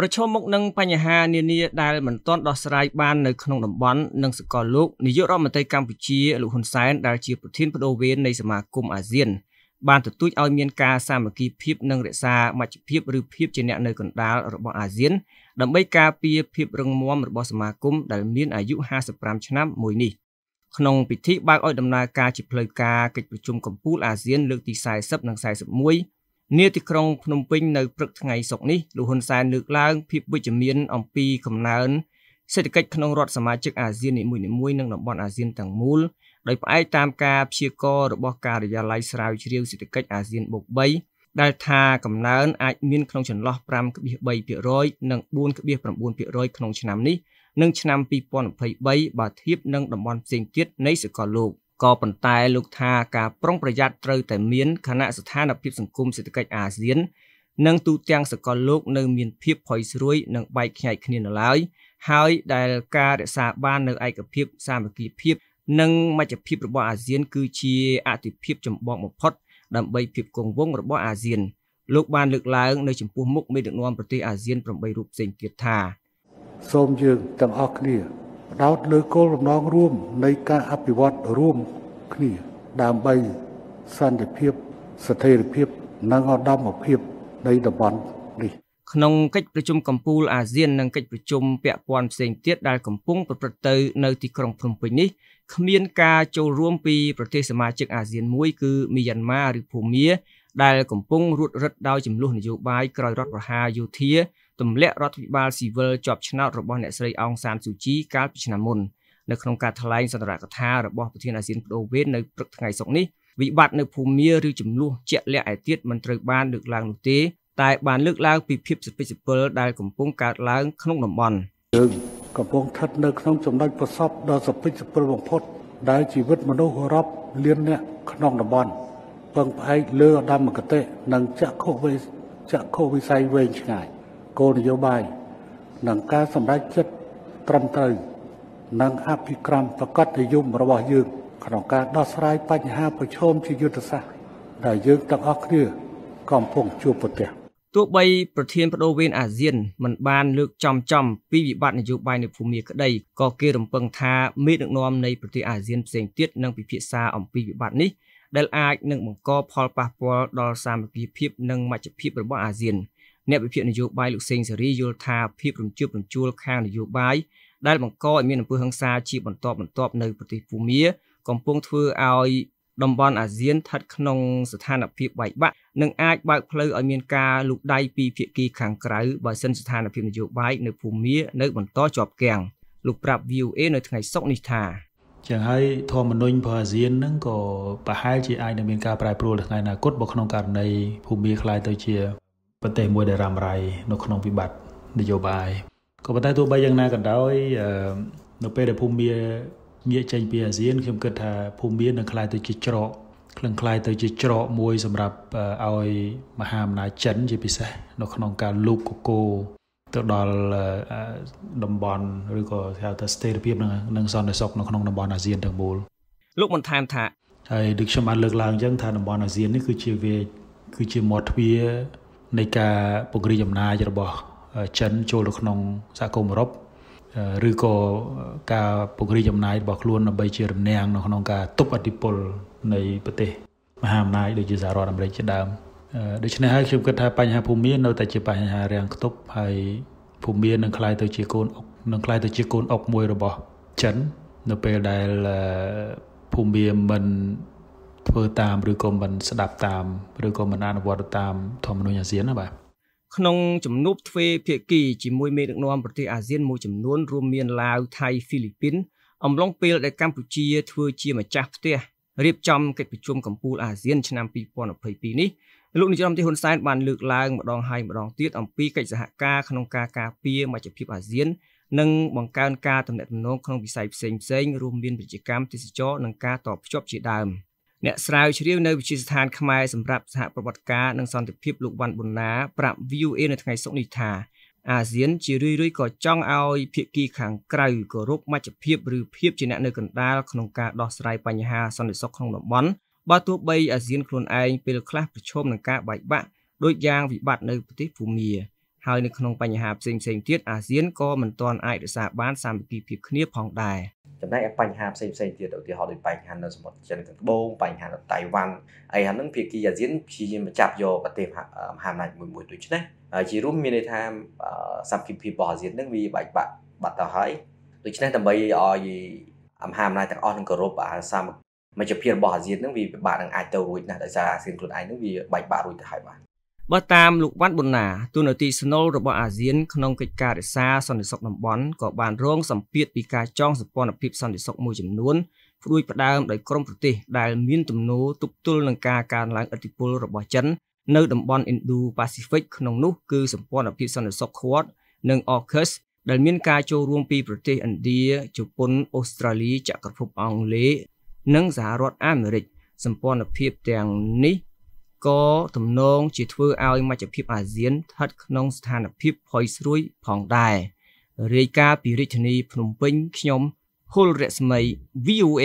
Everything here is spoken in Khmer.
ប្រឈមមុខនឹងបញ្ហានានាដែលមិនទាន់ដោះស្រាយបាននៅក្នុងតំបន់និងសកលលោកនាយករដ្ឋមន្ត្រីកម្ពុជាលោកហ៊ុនសែនដែលជាប្រធានបដូវវេននៃសមាគមអាស៊ានបានទទូចឲ្យមានការសាមគ្គីភាពនិងរក្សាមជ្ឈភាពឬភាពជាអ្នកនៅកណ្ដាលរបស់អាស៊ានដើម្បីការពារភាពរឹងមាំរបស់សមាគមដែលមានអាយុ55ឆ្នាំមួយនេះក្នុងពិធីបើកឲ្យដំណើរការជាផ្លូវការកិច្ចប្រជុំកំពូលអាស៊ានលើកទី40និង41នាទីក្រុងភ្នំពេញនៅព្រឹកថ្ងៃសុក្រនេះលោកហ៊ុនសែនលើកឡើងភាពវិជ្ជមានអំពីកំណើនសេដ្ឋកិច្ចក្នុងរដ្ឋសមាជិកអាស៊ាននីមួយៗនិងតំបន់អាស៊ានទាំងមូលដោយផ្អែកតាមការព្យាករណ៍របស់ការិយាល័យស្រាវជ្រាវសេដ្ឋកិច្ចអាស៊ានបូក3ដែលថាកំណើនអាចមានក្នុងចន្លោះ5.3%និង4.9%ក្នុងឆ្នាំនេះនិងឆ្នាំ2023បើធៀបនឹងតំបន់ផ្សេងទៀតនៃសកលលោក។ក៏ប៉ុន្តែលោកថាការប្រុងប្រយ័ត្នត្រូវតែមានខណៈស្ថានភាពសង្គមសេដ្ឋកិច្ចអាស៊ាន និងទូទាំងសកលលោកនៅមានភាពផុយស្រួយនិងបែកខ្ញែកគ្នានៅឡើយហើយដែលការរក្សាបាននៅឯកភាព សាមគ្គីភាព និងមជ្ឈភាពរបស់អាស៊ានគឺជាអតិភិបចម្បងបំផុតដើម្បីភាពគង់វង្សរបស់អាស៊ានលោកបានលើកឡើងនៅ ចំពោះមុខមេដឹកនាំប្រទេសអាស៊ាន8រូបផ្សេងទៀតថាសូមយើងទាំងអស់គ្នាដោតលើគោលបំណងរួម នៃការអភិវឌ្ឍរួមគ្នាដើម្បីសន្តិភាព ស្ថិរភាពនិងឧត្តមភាព នៃតំបន់នេះក្នុងកិច្ចប្រជុំកម្ពុជាអាស៊ាននិងកិច្ចប្រជុំពាក់ព័ន្ធផ្សេងទៀតដែលកំពុងប្រព្រឹត្តទៅនៅទីក្រុងភ្នំពេញនេះគ្មានការចូលរួមពីប្រទេសសមាជិកអាស៊ានមួយគឺមីយ៉ាន់ម៉ាឬភូមាដែលកំពុងរត់រឹតដោយចំនួននយោបាយក្រោយរដ្ឋប្រហារយោធាទម្លាក់រដ្ឋាភិបាលស៊ីវិលជាប់ឆ្នោតរបស់អ្នកស្រីអងសានស៊ូជីកាលពីឆ្នាំមុននៅក្នុងការថ្លែងសន្ទរកថារបស់ប្រធានអាស៊ានបដូវវេននៅព្រឹកថ្ងៃសុក្រនេះវិបត្តិនៅភូមិមាឬចំនួនជាក់លាក់ឯទៀតមិនត្រូវបានលើកឡើងនោះទេតែបានលើកឡើងពីភាពសិទ្ធិសិពលដែលកំពុងកើតឡើង ក្នុងតំបន់យើងកំពុងស្ថិតនៅក្នុងចំណុចប្រសពដ៏សិទ្ធិសិពលបំផុតដែលជីវិតមនុស្សរាប់លានអ្នកក្នុងតំបន់ពឹងផ្អែកលើឧត្តមគតិនិងចក្ខុវិចក្ខុវិស័យវែងឆ្ងាយគោលនយោបាយនិងការសម្រេចចិត្តត្រឹមត្រូវនិងអភិក្រមប្រកបនិយមរបស់យើង ក្នុងការដោះស្រាយបញ្ហាប្រឈមជាយុទ្ធសាស្ត្រដែលយើងទាំងអស់គ្នាកំពុងជួបប្រទះទោះបី ប្រធានបដូវៀនអាស៊ានមិនបានលើកចំចំពីវិបត្តិនយោបាយនៅភូមាក្តីក៏គេរំពឹងថាមេដឹកនាំនៃប្រទេសអាស៊ានផ្សេងទៀតនឹងពិភាក្សាអំពីវិបត្តិនេះដែលអាចនឹងបង្កផលប៉ះពាល់ដល់សាមគ្គីភាពនិងមជ្ឈភាពរបស់អាស៊ានអ្នកវិភាគនយោបាយលោកសេងសេរីយល់ថាភាពរំជើបរំជួលខាងនយោបាយដែលបង្កឲ្យមានអំពើហិង្សាជាបន្តបន្ទាប់នៅប្រទេសភូមាកំពុងធ្វើឲ្យតំបន់អាស៊ានស្ថិតក្នុងស្ថានភាពបែកបាក់និងអាចបើកផ្លូវឲ្យមានការលូកដៃពីភាគីខាងក្រៅបើសិនស្ថានភាពនយោបាយនៅភូមានៅបន្តជាប់គាំងលោកប្រាប់ VOA នៅថ្ងៃសុក្រនេះថាចឹងហើយធម្មនុញ្ញប្រអាស៊ានហ្នឹងក៏ប្រហែលជាអាចនឹងមានការប្រែប្រួលនៅថ្ងៃអនាគតបើក្នុងករណីភូមាខ្លាយទៅជាប្រទេសមួយដែលរ៉ាំរ៉ៃនៅក្នុងវិបត្តិនយោបាយក៏ប៉ុន្តែទោះបីយ៉ាងណាក៏ដោយនៅពេលដែលភូមាងាកចេញពីអាស៊ានខ្ញុំគិតថាភូមានឹងខ្លាយទៅជាច្រកក្លឹងខ្លាយទៅជាច្រកមួយសម្រាប់ឲ្យមហាអំណាចចិនជាពិសេសនៅក្នុងការលូកកូកូទៅដល់តំបន់ឬក៏គេហៅថាស្ថិរភាពនឹងនឹងសន្តិសុខនៅក្នុងតំបន់អាស៊ានទាំងមូលលោកបន្ថែមថាហើយដូចខ្ញុំបានលើកឡើងអញ្ចឹងថាតំបន់អាស៊ាននេះគឺជាវាគឺជាមាត់ទ្វារនៃការពង្រីកអំណាចរបស់ ចិនចូលទៅក្នុងសហគមន៍អឺរ៉ុបឬក៏ការពង្រីកអំណាចរបស់ខ្លួនដើម្បីជារំនាំងនៅក្នុងការទប់អធិបុលនៃប្រទេសមហាអំណាចដូចជាសហរដ្ឋអាមេរិកជាដើម។ដូច្នេះហើយខ្ញុំគិតថាបញ្ហាភូមិមាននៅតែជាបញ្ហារាំងខ្ទប់ហើយភូមិមាននឹងคล้ายទៅជាកូនអុកនឹងคล้ายទៅជាកូនអុកមួយរបស់ចិននៅពេលដែលភូមិមិនធ្វើតាមឬក៏មិនស្ដាប់តាមឬក៏មិនអនុវត្តតាមធម្មនុញ្ញអាស៊ានណាបាទក្នុងជំនួបទ្វេភាគីជាមួយមេដឹកនាំប្រទេសអាស៊ានមួយចំនួនរួមមានឡាវថៃហ្វីលីពីនអំឡុងពេល ដែលកម្ពុជាធ្វើជាម្ចាស់ផ្ទះរៀបចំកិច្ចប្រជុំកម្ពុជាអាស៊ានឆ្នាំ2022នេះលោកនាយរដ្ឋមន្ត្រីហ៊ុនសែនបានលើកឡើងម្ដងហើយម្ដងទៀតអំពីកិច្ចសហការក្នុងការការពារមជ្ឈភាពអាស៊ាន និងបង្កើនការទំនាក់ទំនងក្នុងវិស័យផ្សេងផ្សេងរួមមានពាណិជ្ជកម្មទេសចរនិងការតបភ្ជាប់ជាដើម អ្នកស្រាវជ្រាវនៅវិទ្យាស្ថានខ្មែរសម្រាប់សហប្រវត្តិការនិងសន្តិភាពលោកវ៉ាន់ប៊ុនណាប្រាប់ VOA នៅថ្ងៃសុក្រនេះថាអាស៊ានជារឿយៗក៏ចង់ឲ្យភាគីខាងក្រៅគោរពមជ្ឈភាពឬភាពជាអ្នកនៅកណ្ដាលក្នុងការដោះស្រាយបញ្ហាសន្តិសុខក្នុងតំបន់បើទោះបីអាស៊ានខ្លួនឯងពេលខ្លះប្រឈមនឹងការបែកបាក់ដោយយ៉ាងវិបត្តិនៅប្រទេសភូមាហើយនៅក្នុងបញ្ហាផ្សេងៗទៀតអាស៊ានក៏មិនទាន់អាចរក្សាបានសាមគ្គីភាពគ្នាផងដែរ។ចំណែកឯបញ្ហាផ្សេងផ្សេងទៀតឧទាហរណ៍ដូចបញ្ហានៅសមុទ្រចិនខាងត្បូងបញ្ហានៅតៃវ៉ាន់អីហ្នឹងភាគីអាស៊ានព្យាយាមចាប់យកប្រទេសមហាអំណាចមួយមួយដូចនេះជារួមមានន័យថាសកម្មភាពរបស់អាស៊ានហ្នឹងវាបែកបាក់បាត់ទៅហើយដូច្នេះដើម្បីឲ្យអំហាអំណាចទាំងអស់នឹងគោរពអាសាមគ្គីភាពរបស់អាស៊ានហ្នឹងវាពិបាកនឹងអាចទៅរួចណាស់ដោយសារអាស៊ានខ្លួនឯងហ្នឹងវាបែកបាក់រួចទៅហើយបាទបើតាមលោកវ៉ាន់ប៊ុនណាទូនាទីស្នូលរបស់អាស៊ានក្នុងកិច្ចការរក្សាសន្តិសុខតំបន់ក៏បានរងសម្ពាធពីការចងសម្ព័ន្ធភាពសន្តិសុខមួយចំនួនផ្ដួចផ្ដើមដោយក្រុមប្រទេសដែលមានទំនោរទប់ទល់នឹងការកើនឡើងឥទ្ធិពលរបស់ចិន នៅតំបន់ Indo-Pacific ក្នុងនោះគឺសម្ព័ន្ធភាពសន្តិសុខ Quad និង AUKUS ដែលមានការចូលរួមពីប្រទេសឥណ្ឌាជប៉ុនអូស្ត្រាលីចក្រភពអង់គ្លេសនិងសហរដ្ឋអាមេរិកសម្ព័ន្ធភាពទាំងនេះក៏ទំនងជាធ្វើឲ្យមជ្ឈភាពអាស៊ានស្ថិតក្នុងស្ថានភាពផុយស្រួយផងដែររាយការណ៍ពីរាជធានីភ្នំពេញខ្ញុំហុលរស្មី VOA